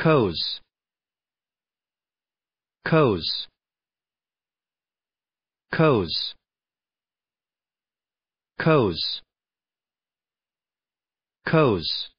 Cause. Cause. Cause. Cause. Cause.